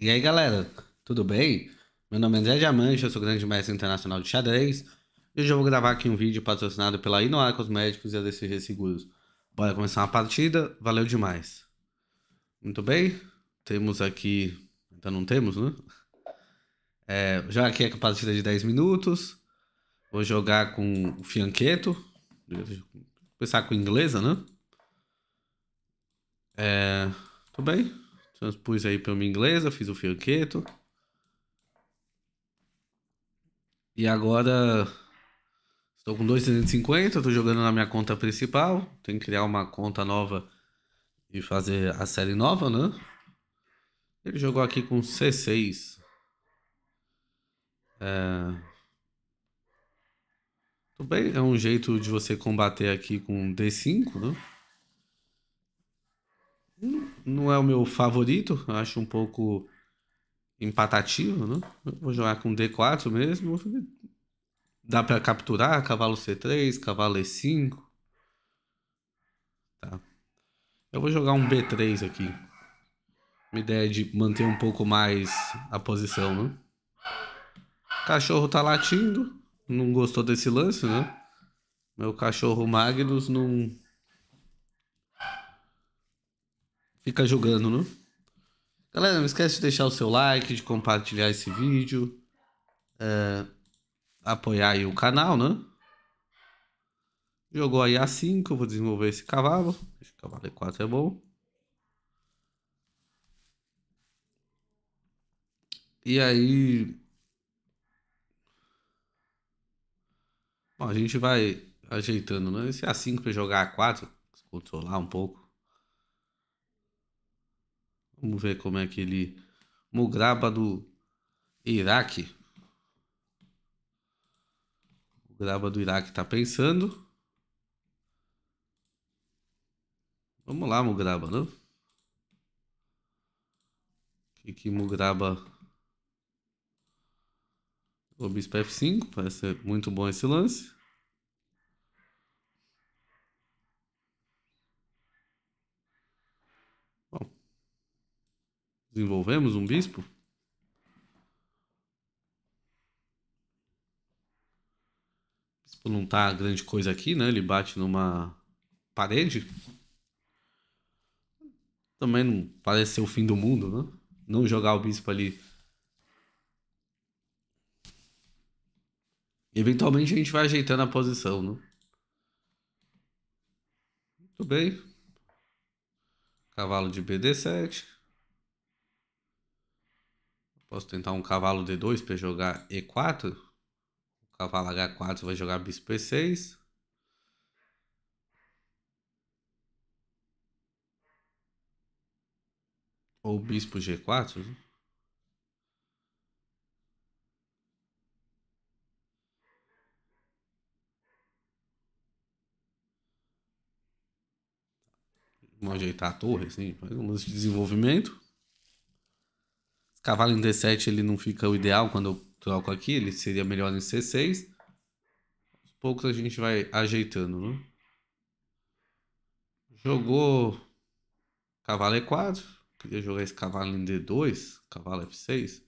E aí, galera, tudo bem? Meu nome é André Diamante, eu sou grande mestre internacional de xadrez. E hoje eu vou gravar aqui um vídeo patrocinado pela Inoar Cosméticos e a DCG Seguros. Bora começar uma partida, valeu demais. Muito bem, temos aqui... Então não temos, né? É, já aqui é a partida de 10 minutos. Vou jogar com o Fianqueto. Vou começar com inglesa, né? É... Tudo bem. Transpus então, aí para uma inglesa, fiz o fianqueto. E agora estou com 250, estou jogando na minha conta principal. Tenho que criar uma conta nova e fazer a série nova, né? Ele jogou aqui com C6. É... Tudo bem, é um jeito de você combater aqui com D5, né? Não é o meu favorito, eu acho um pouco empatativo, né? vou jogar com D4 mesmo. Dá para capturar cavalo C3, cavalo E5. Tá. Eu vou jogar um B3 aqui. Uma ideia de manter um pouco mais a posição, né? Cachorro tá latindo. Não gostou desse lance, né? Meu cachorro Magnus não fica jogando, né? Galera, não esquece de deixar o seu like, de compartilhar esse vídeo, é, apoiar aí o canal, né? Jogou aí A5, eu vou desenvolver esse cavalo. Esse cavalo E4 é, é bom. E aí... Bom, a gente vai ajeitando, né? Esse é A5 para jogar A4, controlar um pouco. Vamos ver como é que ele. Mugraba do Iraque. Mugraba do Iraque tá pensando. Vamos lá, Mugraba, não? Né? O que, que Mugraba. bispo F5, parece muito bom esse lance. desenvolvemos um bispo? O bispo não tá grande coisa aqui, né? Ele bate numa parede. Também não parece ser o fim do mundo, né? Não jogar o bispo ali. Eventualmente a gente vai ajeitando a posição, né? Muito bem. Cavalo de BD7. Posso tentar um cavalo D2 para jogar E4. cavalo H4 vai jogar bispo E6. Ou bispo G4. Vamos ajeitar a torre, assim, faz um lance de desenvolvimento. Cavalo em D7 ele não fica o ideal quando eu troco aqui, ele seria melhor em C6. Aos poucos a gente vai ajeitando, né? Jogou cavalo E4, queria jogar esse cavalo em D2, cavalo F6. Se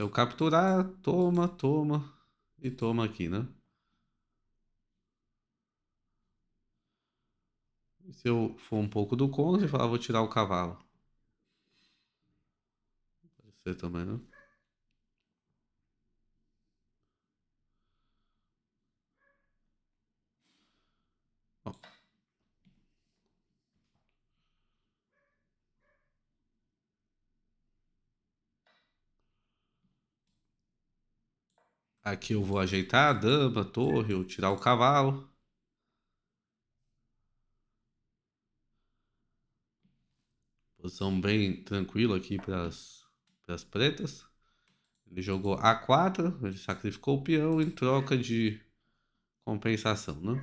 eu capturar, toma, toma e toma aqui, né? Se eu for um pouco do contra e falar, ah, vou tirar o cavalo. Você também não? Né? Aqui eu vou ajeitar a dama, a torre, ou tirar o cavalo. Posição bem tranquila aqui para as das pretas. Ele jogou A4, ele sacrificou o peão em troca de compensação, né?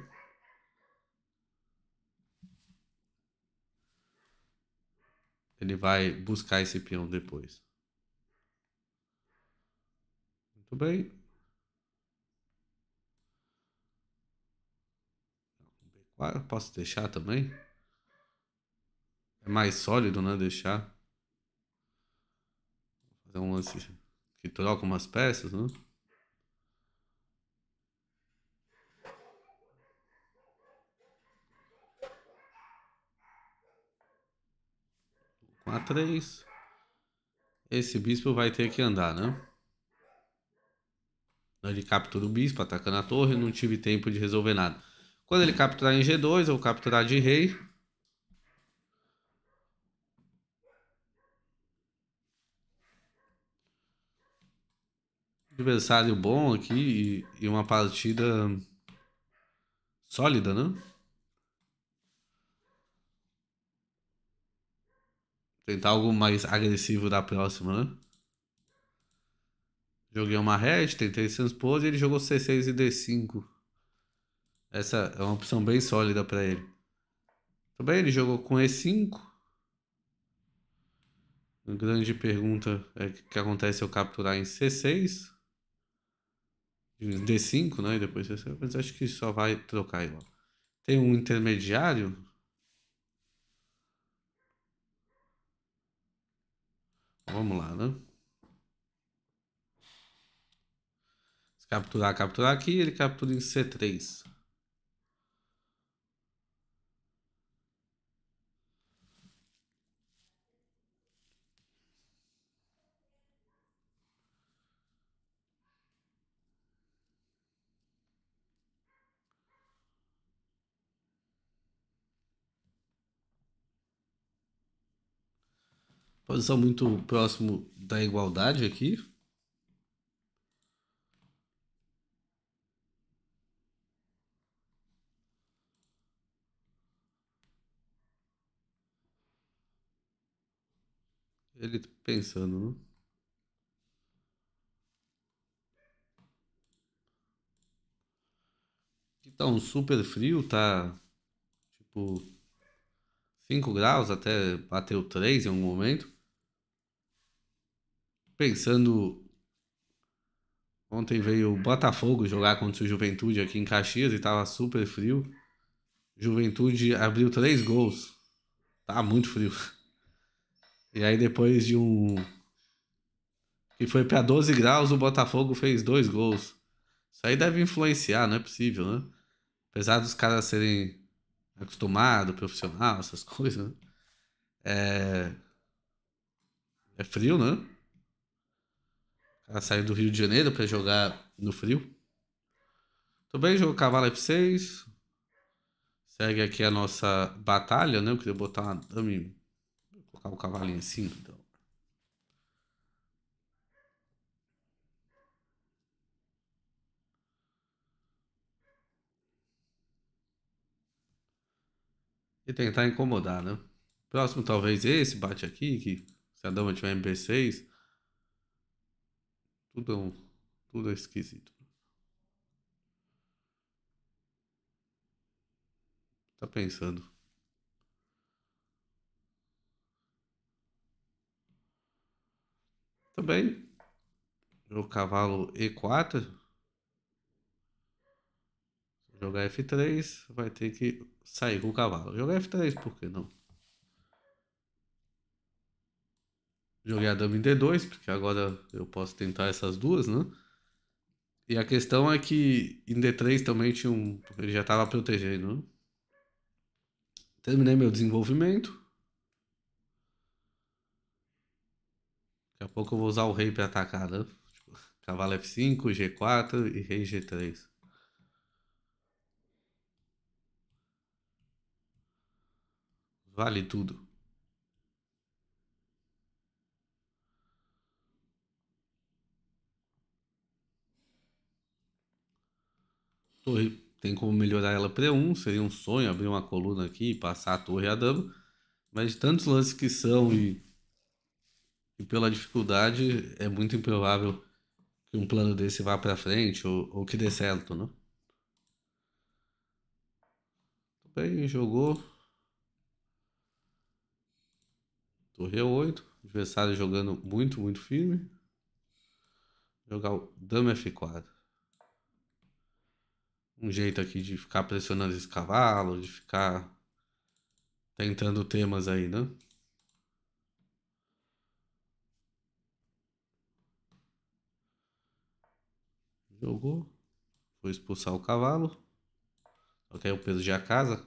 Ele vai buscar esse peão depois. Muito bem. posso deixar também. É mais sólido, né? Deixar. Tem é um lance que troca umas peças, né? Com a 3. Esse bispo vai ter que andar, né? Ele captura o bispo, atacando a torre. Não tive tempo de resolver nada. Quando ele capturar em G2 vou capturar de rei, adversário bom aqui e, e uma partida sólida, né? Tentar algo mais agressivo da próxima, né? Joguei uma red, tentei transpor e ele jogou C6 e D5. Essa é uma opção bem sólida para ele. Também ele jogou com E5. A grande pergunta é o que acontece se eu capturar em C6. D5, né? E depois você 5 mas acho que só vai trocar igual. Tem um intermediário. Vamos lá, né? Se capturar, capturar aqui, ele captura em C3. posição muito próximo da igualdade aqui. Ele tá pensando, né? Aqui tá um super frio, tá tipo 5 graus, até bateu 3 em algum momento pensando. Ontem veio o Botafogo jogar contra o Juventude aqui em Caxias e tava super frio. Juventude abriu três gols. Tá muito frio. E aí depois de um que foi para 12 graus, o Botafogo fez dois gols. Isso aí deve influenciar, não é possível, né? Apesar dos caras serem acostumados, profissional, essas coisas, né? É... É frio, né? Ela saiu do Rio de Janeiro para jogar no frio. Tudo bem, jogo cavalo F6. Segue aqui a nossa batalha, né? Eu queria botar uma dama Vou colocar o um cavalinho assim, então. E tentar incomodar, né? Próximo talvez esse, bate aqui, que se a dama tiver MB6, tudo, é tudo é esquisito. Tá pensando. Também o cavalo E4. Jogar F3, vai ter que sair com o cavalo. Jogar F3, por que não? Joguei a d 2 porque agora eu posso tentar essas duas, né? E a questão é que em D3 também tinha um. Ele já estava protegendo. Né? Terminei meu desenvolvimento. Daqui a pouco eu vou usar o rei para atacar, né? Tipo, cavalo F5, G4 e rei G3. Vale tudo. torre tem como melhorar ela para um, seria um sonho abrir uma coluna aqui e passar a torre a dama, mas tantos lances que são e, e pela dificuldade é muito improvável que um plano desse vá para frente ou, ou, que dê certo, né? Bem, jogou. Torre 8, adversário jogando muito, muito firme. Jogar o Dama F4 um jeito aqui de ficar pressionando esse cavalo, de ficar tentando temas aí, né? Jogou. Foi expulsar o cavalo. Só que aí o peso já é casa.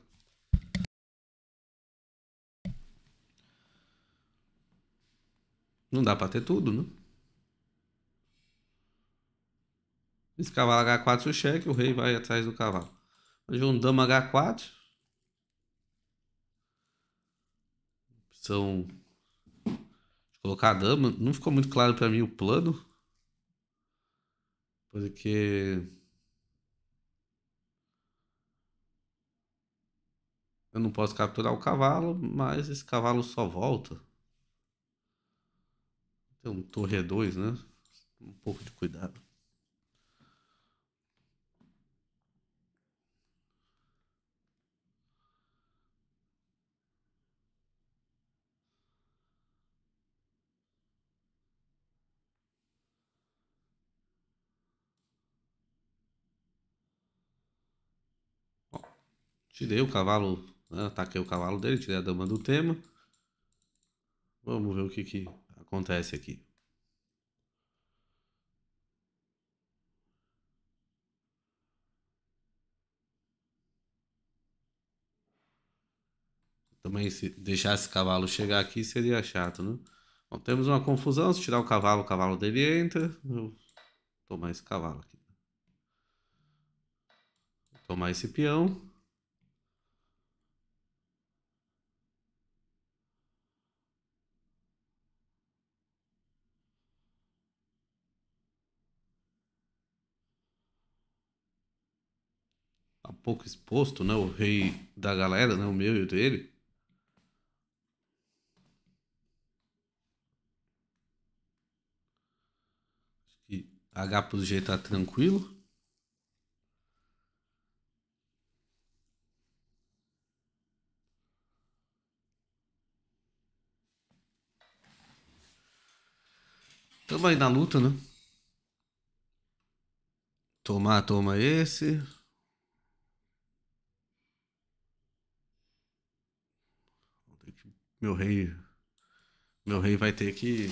Não dá pra ter tudo, né? Esse cavalo H4 se o cheque, o rei vai atrás do cavalo. Hoje um dama H4. São colocar a dama. Não ficou muito claro para mim o plano. Porque. Eu não posso capturar o cavalo, mas esse cavalo só volta. Tem um torre 2, né? Um pouco de cuidado. Tirei o cavalo, né? ataquei o cavalo dele, tirei a dama do tema. Vamos ver o que, que acontece aqui. Também se deixar esse cavalo chegar aqui seria chato, né? Bom, temos uma confusão. Se tirar o cavalo, o cavalo dele entra. Vou tomar esse cavalo aqui. tomar esse peão. pouco exposto, né? O rei da galera, né? O meu e o dele. H pro G tá tranquilo. Tamo aí na luta, né? Tomar, toma esse. meu rei. Meu rei vai ter que.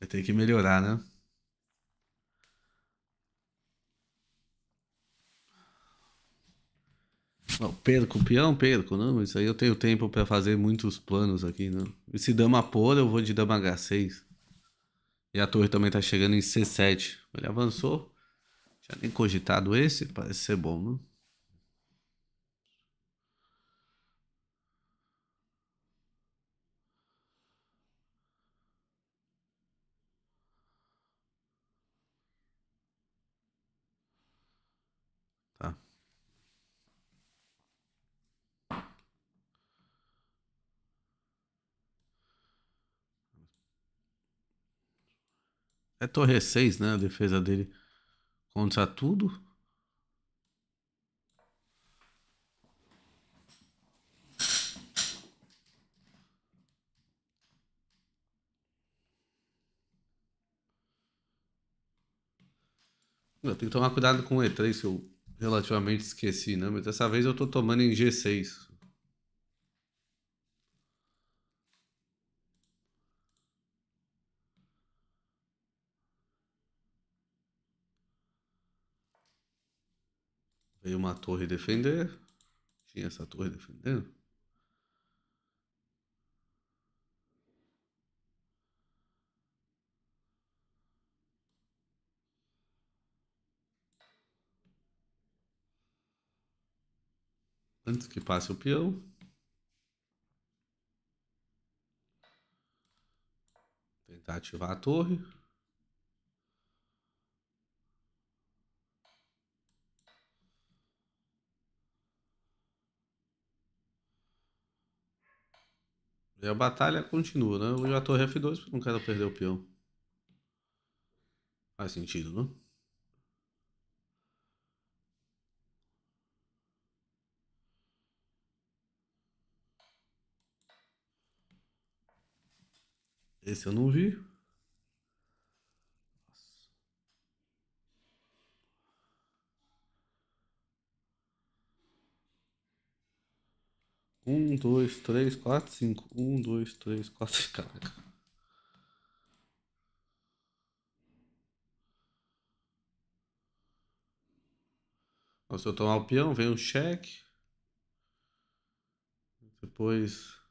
Vai ter que melhorar, né? Oh, perco, peão, perco, não. Isso aí eu tenho tempo para fazer muitos planos aqui, não. Né? E se dama por, eu vou de dama H6. E a torre também tá chegando em C7. Ele avançou. já nem cogitado esse, parece ser bom, não? Né? É torre 6, né? A defesa dele contra tudo. Eu tenho que tomar cuidado com o E3, que eu relativamente esqueci, né? Mas dessa vez eu tô tomando em G6. a torre defender. Tinha essa torre defendendo. Antes que passe o peão. Tentar ativar a torre. E a batalha continua, né? Eu já torre F2 porque não quero perder o peão. Faz sentido, não? Esse eu não vi. Um, dois, três, quatro, cinco. Um, dois, três, quatro. Caraca. Se eu tomar o peão, vem o cheque. Depois.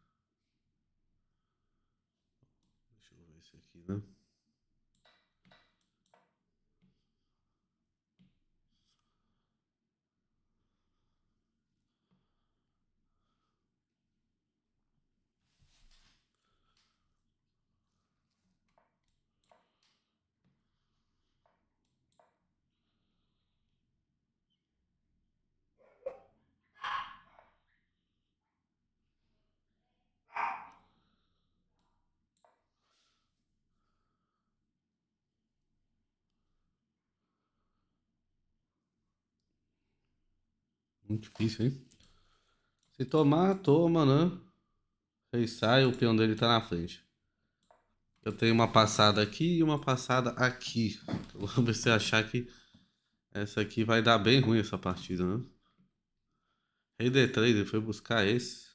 Muito difícil, hein? Se tomar, toma, né? Aí sai, o peão dele tá na frente. Eu tenho uma passada aqui e uma passada aqui. Então, eu comecei a achar que essa aqui vai dar bem ruim essa partida, né? Rei D3, ele foi buscar esse.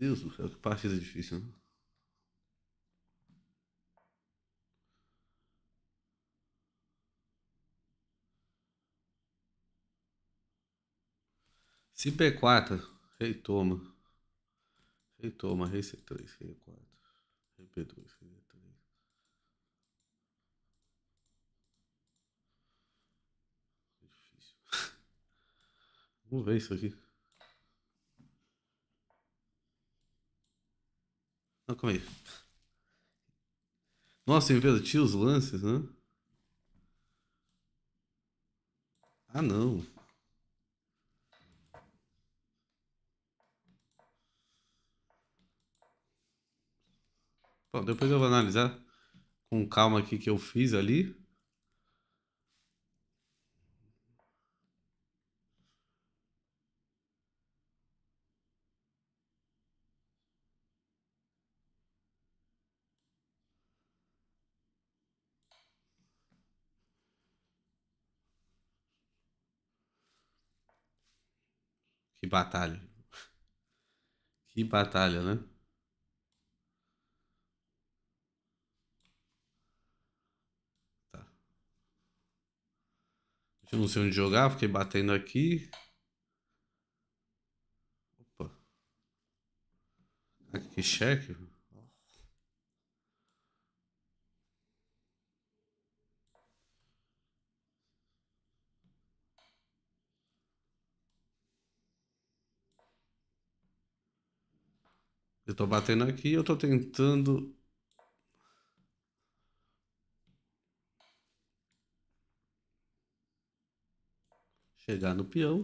Deus do céu, que partida difícil, né? Se P4, rei toma. Rei toma, rei C3, rei 4, rei P2, rei D3. Difícil. Vamos ver isso aqui. Ah, calma aí. Nossa, os lances, né? Ah, não. Bom, depois eu vou analisar com calma aqui que eu fiz ali. batalha. Que batalha, né? Tá. Eu não sei onde jogar, fiquei batendo aqui. Opa. Aqui, cheque. Eu tô batendo aqui, eu tô tentando... Chegar no peão.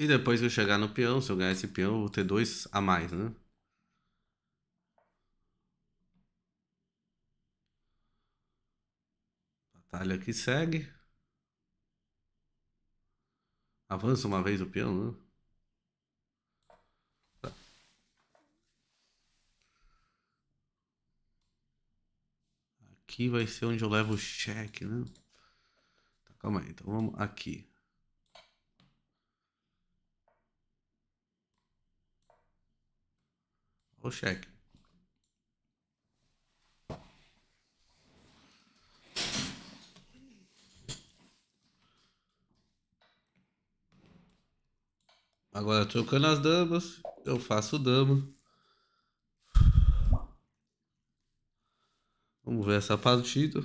E depois que eu chegar no peão, se eu ganhar esse peão, eu vou ter dois a mais, né? Batalha que segue. Avança uma vez o peão, né? Tá. Aqui vai ser onde eu levo o cheque, né? Tá, calma aí, então vamos aqui. Olha o cheque. Agora trocando as damas, eu faço dama. Vamos ver essa partida.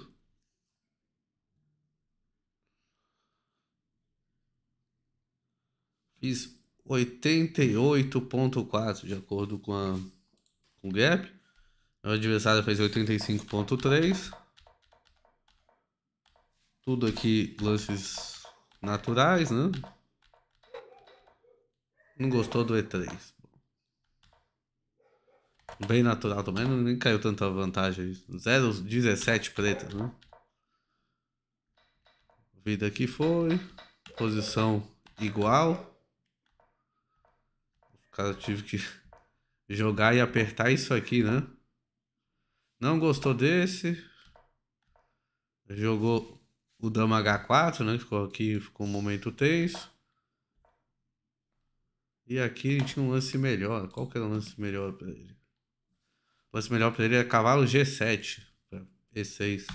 Fiz 88.4 de acordo com, a, com o gap. Meu adversário fez 85.3. Tudo aqui lances naturais, né? Não gostou do E3. Bem natural também, não, nem caiu tanta vantagem 0,17 preta, né? Vida aqui foi. Posição igual. O cara tive que jogar e apertar isso aqui, né? Não gostou desse. Jogou o dama H4, né? Ficou aqui, ficou um momento tenso. E aqui ele tinha um lance melhor. Qual que era o lance melhor para ele? O lance melhor para ele é cavalo G7. E6.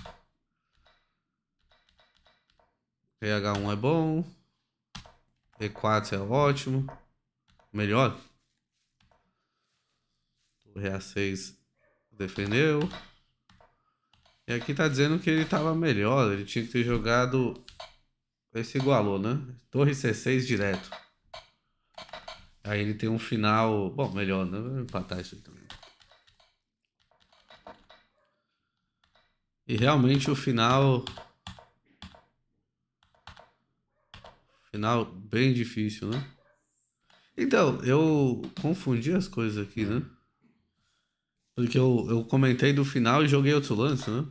e h 1 é bom. E4 é ótimo. Melhor. Torre A6 defendeu. E aqui tá dizendo que ele tava melhor. Ele tinha que ter jogado... Esse igualou, né? Torre C6 direto. Aí ele tem um final. Bom, melhor, né? Vou empatar isso aí também. E realmente o final. Final bem difícil, né? Então, eu confundi as coisas aqui, né? Porque eu, eu comentei do final e joguei outro lance, né?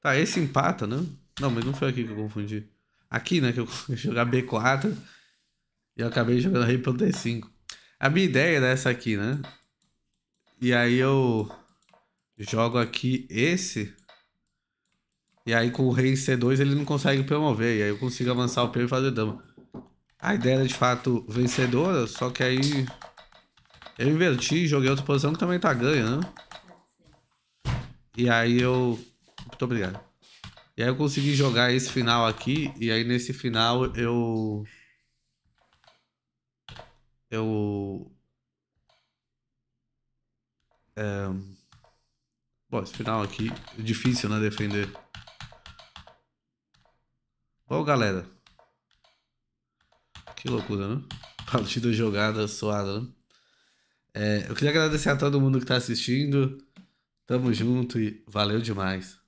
Tá, esse empata, né? Não, mas não foi aqui que eu confundi. Aqui, né? Que eu jogar B4 e eu acabei jogando Rei pelo d 5 A minha ideia era essa aqui, né? E aí eu jogo aqui esse. E aí com o rei C2 ele não consegue promover. E aí eu consigo avançar o peão e fazer dama. A ideia era de fato vencedora, só que aí... Eu inverti, joguei outra posição que também tá ganha, né? E aí eu... Muito obrigado. E aí eu consegui jogar esse final aqui. E aí nesse final eu... Eu. É... Bom, esse final aqui é difícil, né? Defender. Bom, galera. Que loucura, né? Partida jogada, suada, né? É, eu queria agradecer a todo mundo que tá assistindo. Tamo junto e valeu demais.